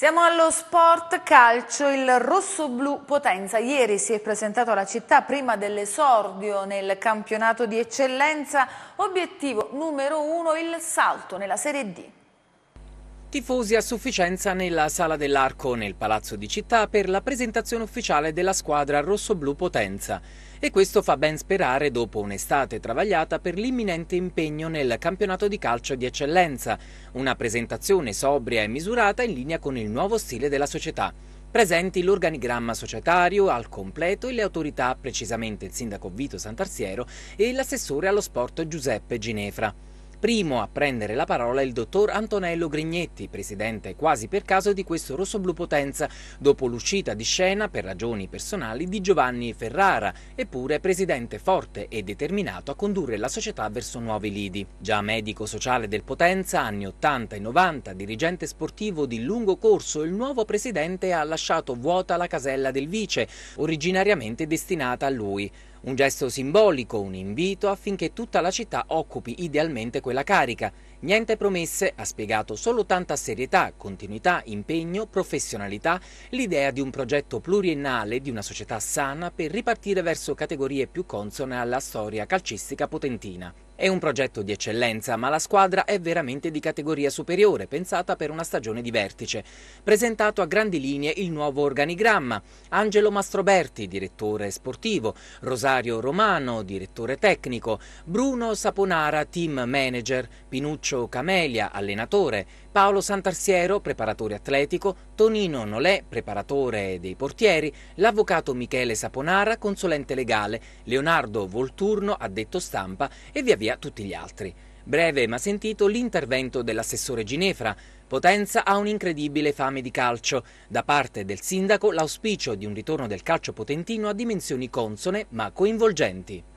Siamo allo sport calcio, il rosso-blu Potenza ieri si è presentato alla città prima dell'esordio nel campionato di eccellenza, obiettivo numero uno il salto nella Serie D. Tifosi a sufficienza nella Sala dell'Arco nel Palazzo di Città per la presentazione ufficiale della squadra rossoblu Potenza e questo fa ben sperare dopo un'estate travagliata per l'imminente impegno nel campionato di calcio di eccellenza, una presentazione sobria e misurata in linea con il nuovo stile della società. Presenti l'organigramma societario al completo e le autorità, precisamente il sindaco Vito Santarsiero e l'assessore allo sport Giuseppe Ginefra. Primo a prendere la parola il dottor Antonello Grignetti, presidente quasi per caso di questo Rossoblu Potenza, dopo l'uscita di scena per ragioni personali di Giovanni Ferrara, eppure presidente forte e determinato a condurre la società verso nuovi lidi. Già medico sociale del Potenza, anni 80 e 90, dirigente sportivo di lungo corso, il nuovo presidente ha lasciato vuota la casella del vice, originariamente destinata a lui. Un gesto simbolico, un invito affinché tutta la città occupi idealmente quella carica. Niente promesse, ha spiegato solo tanta serietà, continuità, impegno, professionalità, l'idea di un progetto pluriennale, di una società sana per ripartire verso categorie più consone alla storia calcistica potentina. È un progetto di eccellenza, ma la squadra è veramente di categoria superiore, pensata per una stagione di vertice. Presentato a grandi linee il nuovo organigramma. Angelo Mastroberti, direttore sportivo, Rosario Romano, direttore tecnico, Bruno Saponara, team manager, Pinuccio Camelia, allenatore, Paolo Santarsiero, preparatore atletico, Tonino Nolè, preparatore dei portieri, l'avvocato Michele Saponara, consulente legale, Leonardo Volturno, addetto stampa e via via tutti gli altri. Breve ma sentito l'intervento dell'assessore Ginefra. Potenza ha un'incredibile fame di calcio. Da parte del sindaco l'auspicio di un ritorno del calcio potentino a dimensioni consone ma coinvolgenti.